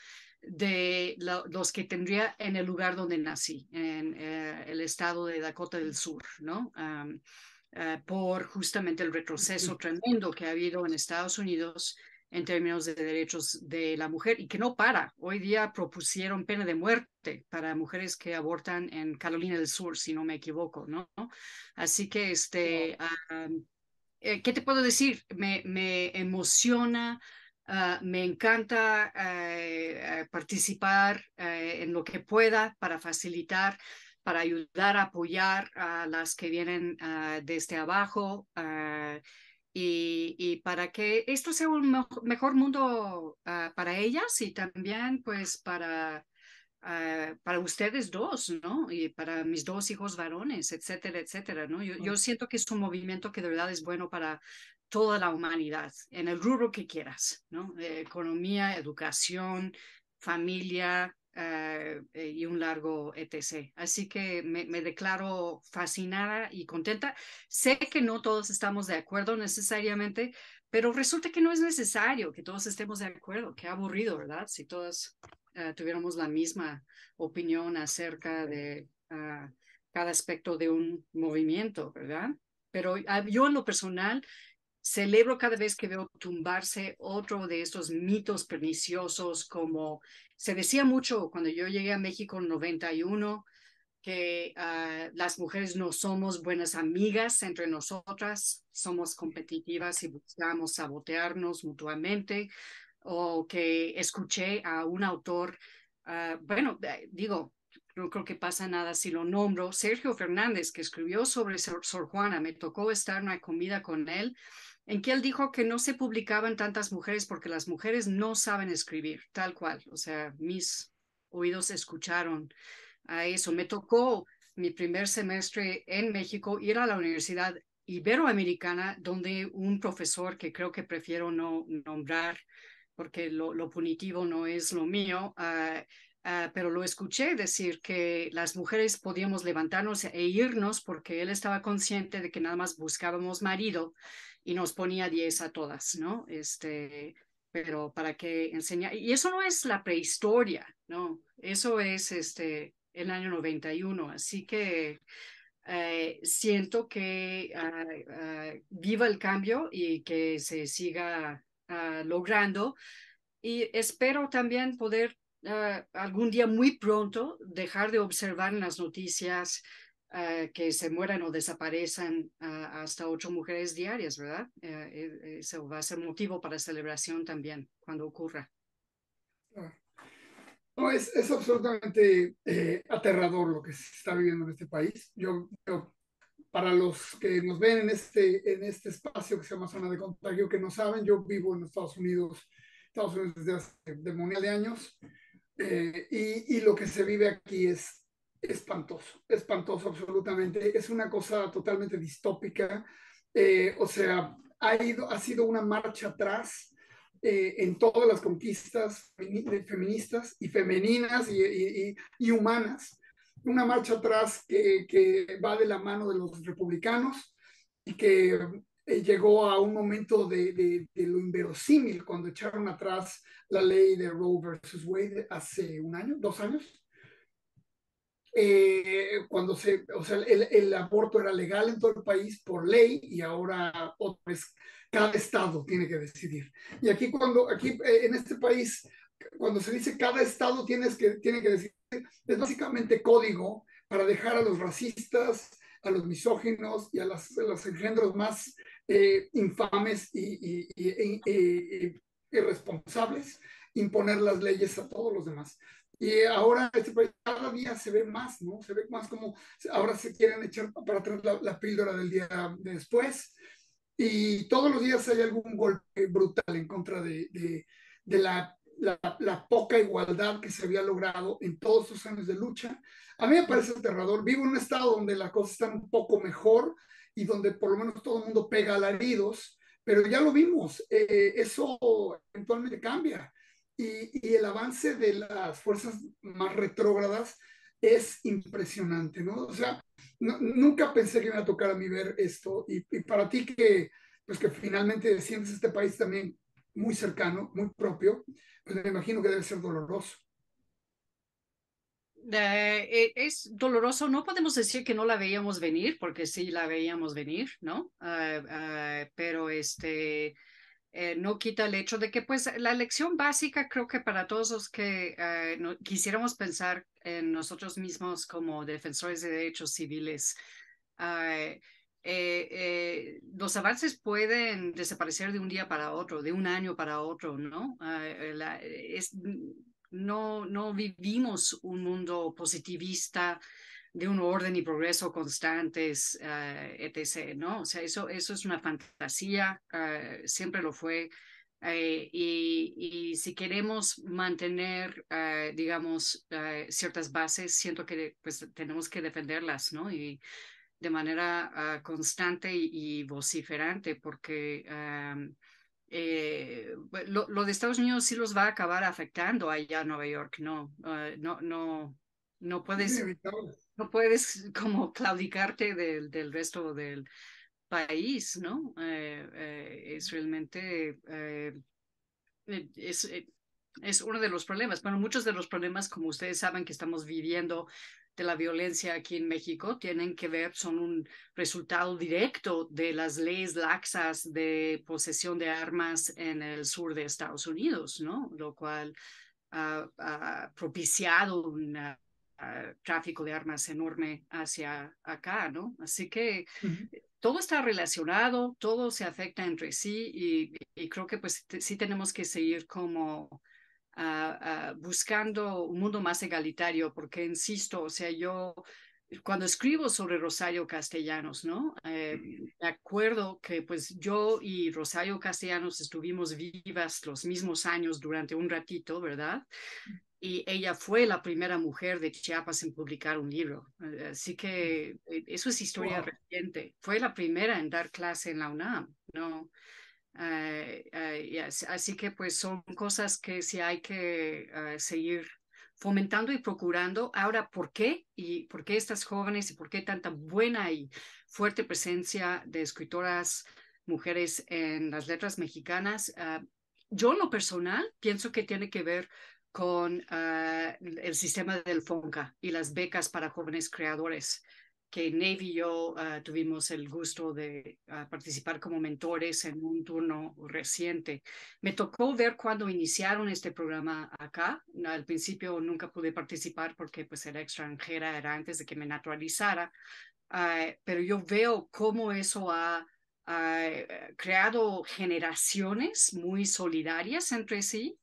de los que tendría en el lugar donde nací, en eh, el estado de Dakota del Sur, ¿no? Eh, por justamente el retroceso tremendo que ha habido en Estados Unidos en términos de derechos de la mujer y que no para. Hoy día propusieron pena de muerte para mujeres que abortan en Carolina del Sur, si no me equivoco, ¿no? Así que, este, eh, ¿qué te puedo decir? Me, me emociona Ah, me encanta eh, eh, participar eh, en lo que pueda para facilitar, para ayudar a apoyar a las que vienen ah, desde abajo ah, y, para que esto sea un mejor mundo para ellas y también pues para, para ustedes dos, ¿no? Y para mis dos hijos varones, etcétera, etcétera, ¿no? yo siento que es un movimiento que de verdad es bueno para, toda la humanidad, en el rubro que quieras, ¿no? Eh, economía, educación, familia eh, eh, y un largo etc. Así que me, declaro fascinada y contenta. Sé que no todos estamos de acuerdo necesariamente, pero resulta que no es necesario que todos estemos de acuerdo. Qué aburrido, ¿verdad? Si todos tuviéramos la misma opinión acerca de ah, cada aspecto de un movimiento, ¿verdad? Pero ah, yo en lo personal celebro cada vez que veo tumbarse otro de estos mitos perniciosos, como se decía mucho cuando yo llegué a México en 91, que ah, las mujeres no somos buenas amigas entre nosotras, somos competitivas y buscamos sabotearnos mutuamente, o que escuché a un autor, ah, bueno, eh, digo, no creo que pasa nada si lo nombro, Sergio Fernández, que escribió sobre Sor, Sor Juana, me tocó estar en una comida con él en que él dijo que no se publicaban tantas mujeres porque las mujeres no saben escribir, tal cual. O sea, mis oídos escucharon a eso. Me tocó mi primer semestre en México ir a la Universidad Iberoamericana, donde un profesor que creo que prefiero no nombrar porque lo, punitivo no es lo mío, ah, ah, pero lo escuché decir que las mujeres podíamos levantarnos e irnos porque él estaba consciente de que nada más buscábamos marido y nos ponía 10 a todas, ¿no? Este, pero para que enseñar, y eso no es la prehistoria, ¿no? Eso es este, el año 91, así que eh, siento que ah, ah, viva el cambio y que se siga ah, logrando. Y espero también poder algún día muy pronto dejar de observar en las noticias eh, que se mueran o desaparezcan hasta ocho mujeres diarias, ¿verdad? Eh, eh, eso va a ser motivo para celebración también cuando ocurra. No, es, es absolutamente aterrador lo que se está viviendo en este país. Yo, para los que nos ven en este, en este espacio que se llama Zona de Contagio, que no saben, yo vivo en Estados Unidos, Estados Unidos desde hace de de años, y, y lo que se vive aquí es espantoso, espantoso absolutamente. Es una cosa totalmente distópica. Eh, o sea, ha, ido, ha sido una marcha atrás eh, en todas las conquistas feministas y femeninas y, humanas. Una marcha atrás que, va de la mano de los republicanos y que eh, llegó a un momento de, lo inverosímil cuando echaron atrás la ley de Roe versus Wade hace un año, dos años eh, cuando se, o sea, el, aborto era legal en todo el país por ley y ahora otra vez cada estado tiene que decidir. Y aquí cuando, aquí eh, en este país, cuando se dice cada estado tienes que, tiene que decidir, es básicamente código para dejar a los racistas, a los misóginos y a, los engendros más eh, infames y, y irresponsables imponer las leyes a todos los demás. Y ahora este cada día se ve más, ¿no? Se ve más como ahora se quieren echar para atrás la, píldora del día después. Y todos los días hay algún golpe brutal en contra de, de, la, poca igualdad que se había logrado en todos esos años de lucha. A mí me parece aterrador. Vivo en un estado donde las cosas están un poco mejor y donde por lo menos todo el mundo pega alaridos, pero ya lo vimos. Eh, eso eventualmente cambia y, el avance de las fuerzas más retrógradas es impresionante, ¿no? O sea, nunca pensé que me iba a tocar a mí ver esto. Y, para ti que, pues que finalmente sientes este país también muy cercano, muy propio, pues me imagino que debe ser doloroso. Eh, es doloroso, no podemos decir que no la veíamos venir, porque sí la veíamos venir, ¿no? Ah, ah, pero este, eh, no quita el hecho de que pues la lección básica creo que para todos los que eh, quisiéramos pensar en nosotros mismos como defensores de derechos civiles, eh, los avances pueden desaparecer de un día para otro, de un año para otro, ¿no? no, no vivimos un mundo positivista de un orden y progreso constantes, eh, etc. ¿no? O sea, eso, eso es una fantasía, eh, siempre lo fue. Eh, y, si queremos mantener, digamos, ciertas bases, siento que pues, tenemos que defenderlas, ¿no? Y de manera ah, constante y, vociferante, porque pues, lo, lo, de Estados Unidos sí los va a acabar afectando allá en Nueva York, ¿no? Uh, no, no, no puedes no puedes como claudicarte del, del resto del país, ¿no? Eh, eh, es realmente, eh, es, uno de los problemas. Bueno, muchos de los problemas, como ustedes saben, que estamos viviendo de la violencia aquí en México tienen que ver, son un resultado directo de las leyes laxas de posesión de armas en el sur de Estados Unidos, ¿no? Lo cual ha, ha propiciado una Ah, tráfico de armas enorme hacia acá, ¿no? Así que eh, todo está relacionado, todo se afecta entre sí y, creo que pues sí tenemos que seguir como ah, ah, buscando un mundo más egalitario, porque insisto, o sea, yo cuando escribo sobre Rosario Castellanos, ¿no? Eh, me acuerdo que pues yo y Rosario Castellanos estuvimos vivas los mismos años durante un ratito, ¿verdad? y ella fue la primera mujer de Chiapas en publicar un libro. Así que eh, eso es historia reciente. Fue la primera en dar clase en la UNAM, ¿no? Eh, eh, así que pues son cosas que sí hay que seguir fomentando y procurando. Ahora, ¿por qué? ¿Y por qué estas jóvenes y por qué tanta buena y fuerte presencia de escritoras mujeres en las letras mexicanas? Ah, yo en lo personal pienso que tiene que ver con ah, el sistema del FONCA y las becas para jóvenes creadores, que Navy y yo ah, tuvimos el gusto de ah, participar como mentores en un turno reciente. Me tocó ver cuando iniciaron este programa acá. Al principio nunca pude participar porque pues era extranjera, era antes de que me naturalizara, pero yo veo cómo eso ha... creado generaciones muy solidarias entre sí,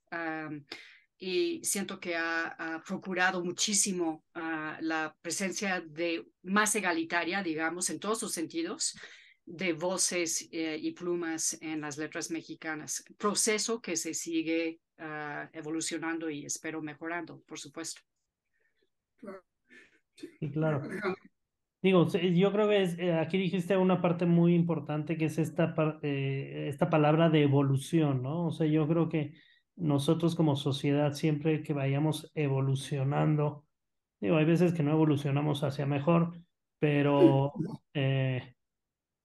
y siento que ha, procurado muchísimo ah, la presencia de más egalitaria, digamos, en todos sus sentidos, de voces eh, y plumas en las letras mexicanas. Proceso que se sigue ah, evolucionando y espero mejorando, por supuesto. claro. Digo, yo creo que eh, aquí dijiste una parte muy importante que es esta, eh, esta palabra de evolución, ¿no? O sea, yo creo que nosotros como sociedad siempre que vayamos evolucionando, digo, hay veces que no evolucionamos hacia mejor, pero eh,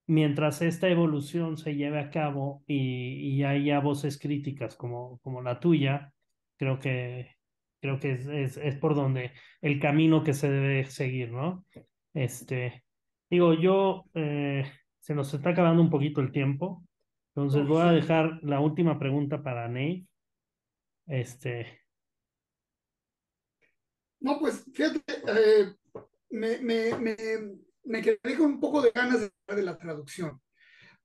mientras esta evolución se lleve a cabo y, y haya voces críticas como, como la tuya, creo que, creo que es, por donde el camino que se debe seguir, ¿no? Este, digo, yo, eh, se nos está acabando un poquito el tiempo, entonces voy a dejar la última pregunta para Ney este. No, pues fíjate, eh, me, quedé con un poco de ganas de de la traducción,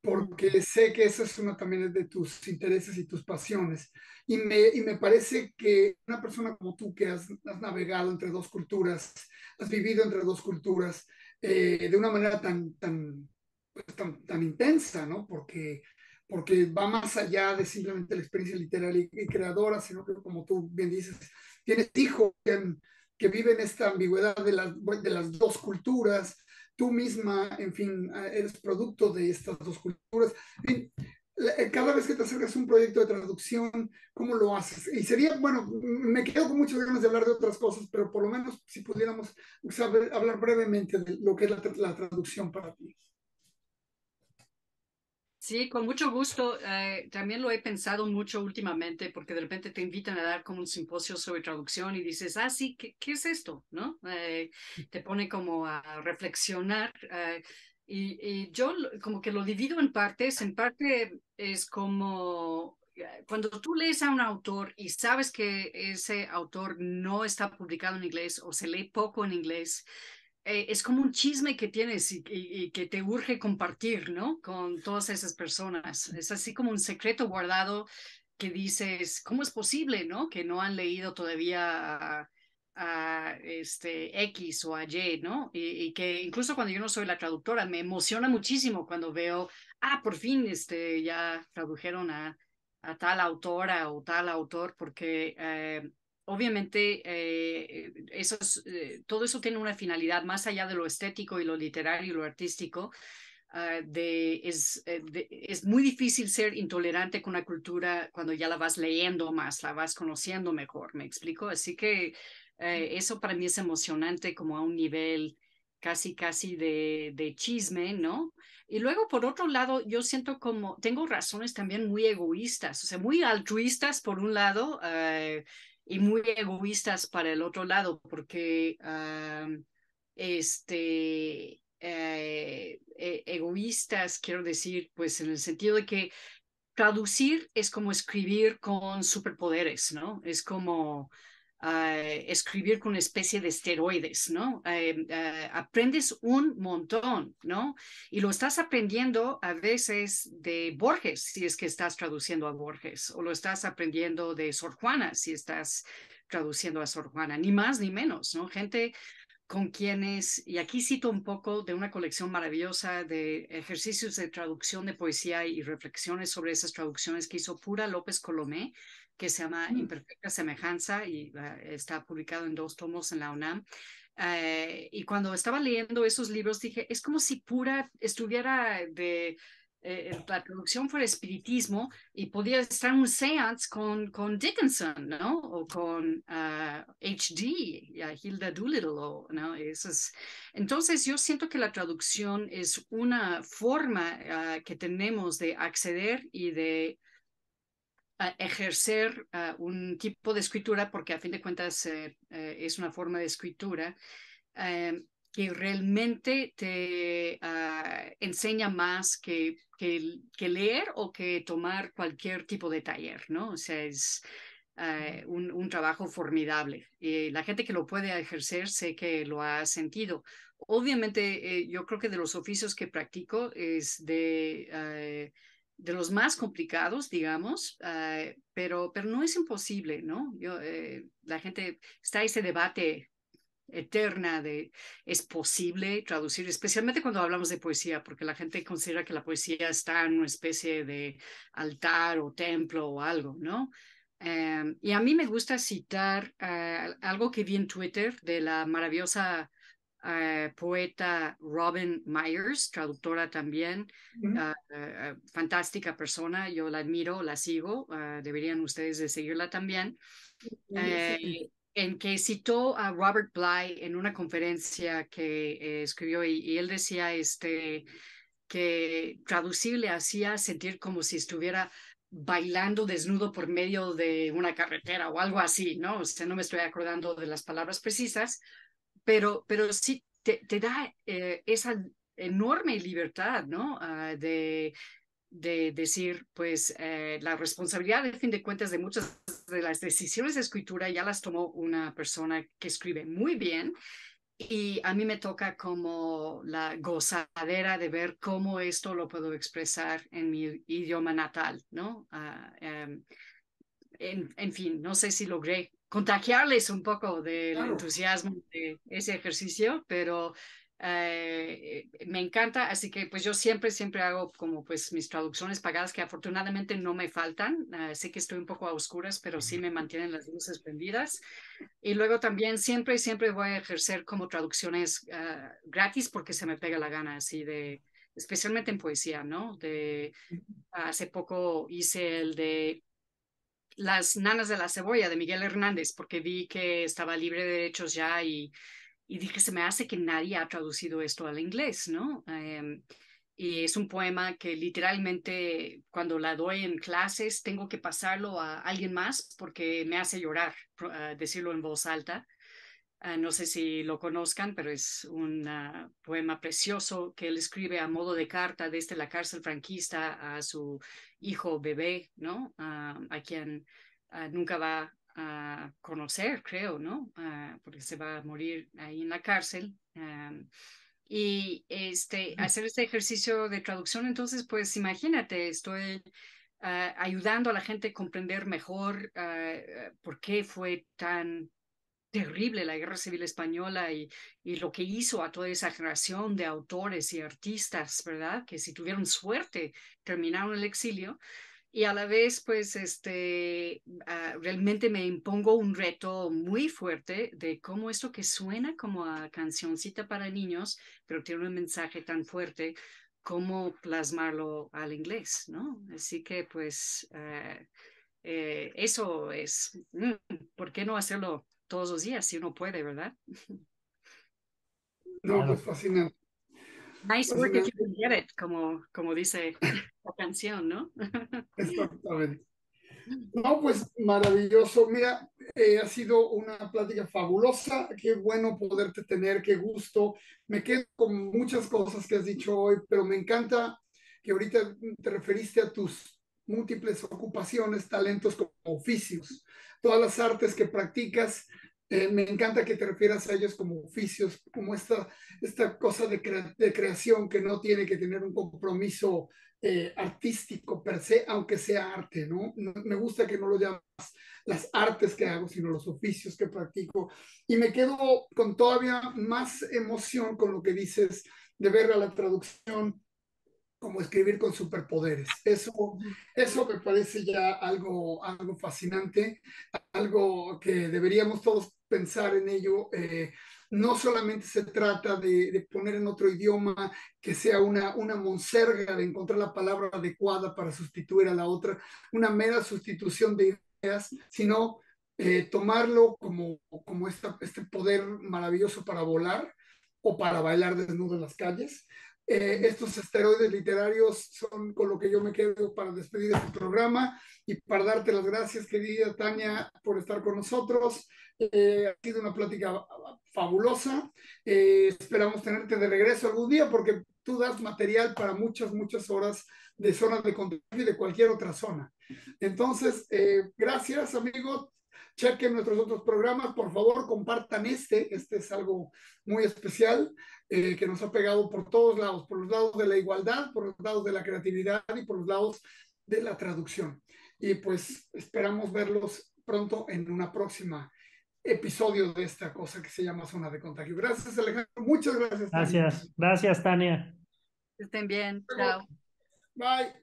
porque sé que eso es una también de tus intereses y tus pasiones. Y me, parece que una persona como tú, que has, navegado entre dos culturas, has vivido entre dos culturas, eh, de una manera tan, tan, pues, tan, tan, intensa, ¿no? Porque porque va más allá de simplemente la experiencia literaria y creadora, sino que como tú bien dices, tienes hijos que, que viven esta ambigüedad de las, de las dos culturas, tú misma, en fin, eres producto de estas dos culturas. Eh, cada vez que te acercas a un proyecto de traducción, ¿cómo lo haces? Y sería, bueno, me quedo con muchas ganas de hablar de otras cosas, pero por lo menos si pudiéramos hablar brevemente de lo que es la, la traducción para ti. Sí, con mucho gusto. Eh, también lo he pensado mucho últimamente porque de repente te invitan a dar como un simposio sobre traducción y dices, ah, sí, ¿qué, qué es esto? ¿No? Eh, mm. te pone como a reflexionar. Eh, y, y, yo como que lo divido en partes. En parte es como eh, cuando tú lees a un autor y sabes que ese autor no está publicado en inglés o se lee poco en inglés, eh, es como un chisme que tienes y, que te urge compartir, ¿no? Con todas esas personas. Es así como un secreto guardado que dices, ¿cómo es posible, ¿no? Que no han leído todavía a, este X o a Y, ¿no? Y, que incluso cuando yo no soy la traductora, me emociona muchísimo cuando veo, ah, por fin este, ya tradujeron a, tal autora o tal autor, porque... Eh, obviamente eh, eso eh, todo eso tiene una finalidad más allá de lo estético y lo literario y lo artístico. Ah, de, es, eh, es muy difícil ser intolerante con una cultura cuando ya la vas leyendo más, la vas conociendo mejor, ¿me explico? Así que eso para mí es emocionante como a un nivel casi, casi de, de, chisme, ¿no? Y luego, por otro lado, yo siento como, tengo razones también muy egoístas, o sea, muy altruistas por un lado, eh, y muy egoístas para el otro lado, porque ah, este, eh, e-, egoístas, quiero decir, pues en el sentido de que traducir es como escribir con superpoderes, ¿no? Es como eh, escribir con una especie de esteroides, ¿no? Em, eh, aprendes un montón, ¿no? Y lo estás aprendiendo a veces de Borges, si es que estás traduciendo a Borges, o lo estás aprendiendo de Sor Juana, si estás traduciendo a Sor Juana, ni más ni menos, ¿no? Gente con quienes, y aquí cito un poco de una colección maravillosa de ejercicios de traducción de poesía y reflexiones sobre esas traducciones que hizo Pura López Colomé que se llama mm. Imperfecta Semejanza y ah, está publicado en dos tomos en la UNAM. Eh, y cuando estaba leyendo esos libros dije, es como si pura estuviera de, eh, la traducción fuera espiritismo y podía estar en un seance con, con Dickinson, ¿no? O con H.D., ah, Hilda Doolittle, ¿no? Entonces yo siento que la traducción es una forma ah, que tenemos de acceder y de ejercer un tipo de escritura, porque a fin de cuentas eh, eh, es una forma de escritura, eh, que realmente te ah, enseña más que, que, que, leer o que tomar cualquier tipo de taller, ¿no? O sea, es eh, un, un, trabajo formidable. Y la gente que lo puede ejercer sé que lo ha sentido. Obviamente, yo creo que de los oficios que practico es de de los más complicados, digamos, eh, pero, pero no es imposible, ¿no? Yo, eh, la gente, está ese debate eterna de es posible traducir, especialmente cuando hablamos de poesía, porque la gente considera que la poesía está en una especie de altar o templo o algo, ¿no? Eh, y a mí me gusta citar algo que vi en Twitter de la maravillosa eh, poeta Robin Myers, traductora también, ah, ah, fantástica persona, yo la admiro, la sigo, ah, deberían ustedes de seguirla también, eh, en que citó a Robert Bly en una conferencia que eh, escribió y, él decía este, que traducir le hacía sentir como si estuviera bailando desnudo por medio de una carretera o algo así, ¿no? O no me estoy acordando de las palabras precisas, pero, pero sí te, da eh, esa enorme libertad, ah, de, decir, pues eh, la responsabilidad, de fin de cuentas, de muchas de las decisiones de escritura ya las tomó una persona que escribe muy bien. Y a mí me toca como la gozadera de ver cómo esto lo puedo expresar en mi idioma natal, ¿no? Ah, em, en, en, fin, no sé si logré contagiarles un poco del entusiasmo de ese ejercicio, pero eh, me encanta, así que pues yo siempre, siempre hago como pues mis traducciones pagadas que afortunadamente no me faltan, eh, sé que estoy un poco a oscuras, pero sí me mantienen las luces prendidas. Y luego también siempre, siempre voy a ejercer como traducciones eh, gratis porque se me pega la gana así de, especialmente en poesía, ¿no? De, hace poco hice el de las Nanas de la Cebolla de Miguel Hernández, porque vi que estaba libre de derechos ya y, y dije, se me hace que nadie ha traducido esto al inglés, ¿no? Em, y es un poema que literalmente cuando la doy en clases tengo que pasarlo a alguien más porque me hace llorar ah, decirlo en voz alta. Ah, no sé si lo conozcan, pero es un ah, poema precioso que él escribe a modo de carta desde la cárcel franquista a su hijo bebé, ¿no? Ah, a quien nunca va a conocer, creo, ¿no? porque se va a morir ahí en la cárcel. y este, hacer este ejercicio de traducción, entonces, pues imagínate, estoy... ayudando a la gente a comprender mejor por qué fue tan terrible la guerra civil española y, y, lo que hizo a toda esa generación de autores y artistas, ¿verdad? Que si tuvieron suerte terminaron el exilio. Y a la vez, pues, este, ah, realmente me impongo un reto muy fuerte de cómo esto que suena como a cancioncita para niños, pero tiene un mensaje tan fuerte, cómo plasmarlo al inglés, ¿no? Así que, pues, ah, eh, eso es, mm, ¿por qué no hacerlo todos los días, si uno puede, ¿verdad? No, pues fascinante. Nice work if you can get it, como, como dice la canción, ¿no? Exactamente. No, pues maravilloso. Mira, eh, ha sido una plática fabulosa. Qué bueno poderte tener, qué gusto. Me quedo con muchas cosas que has dicho hoy, pero me encanta que ahorita te referiste a tus múltiples ocupaciones, talentos como oficios. Todas las artes que practicas, eh, me encanta que te refieras a ellos como oficios, como esta, esta cosa de, creación que no tiene que tener un compromiso eh, artístico per se, aunque sea arte, ¿no? ¿no? Me gusta que no lo llamas las artes que hago, sino los oficios que practico. Y me quedo con todavía más emoción con lo que dices de ver a la traducción como escribir con superpoderes. Eso, eso me parece ya algo, algo fascinante, algo que deberíamos todos pensar en ello. Eh, no solamente se trata de, poner en otro idioma que sea una, una monserga de encontrar la palabra adecuada para sustituir a la otra, una mera sustitución de ideas, sino eh, tomarlo como, como este poder maravilloso para volar o para bailar desnudo en las calles, eh, estos esteroides literarios son con lo que yo me quedo para despedir este programa y para darte las gracias, querida Tania, por estar con nosotros. Eh, ha sido una plática ah, fabulosa. Eh, esperamos tenerte de regreso algún día porque tú das material para muchas, muchas horas de zonas de contenido y de cualquier otra zona. Entonces, gracias, amigo. Chequen nuestros otros programas, por favor, compartan este. Este es algo muy especial eh, que nos ha pegado por todos lados, por los lados de la igualdad, por los lados de la creatividad y por los lados de la traducción. Y pues esperamos verlos pronto en una próxima episodio de esta cosa que se llama zona de contagio. Gracias, Alejandro. Muchas gracias. Gracias, gracias, Tania. Estén bien. Chao. Bye.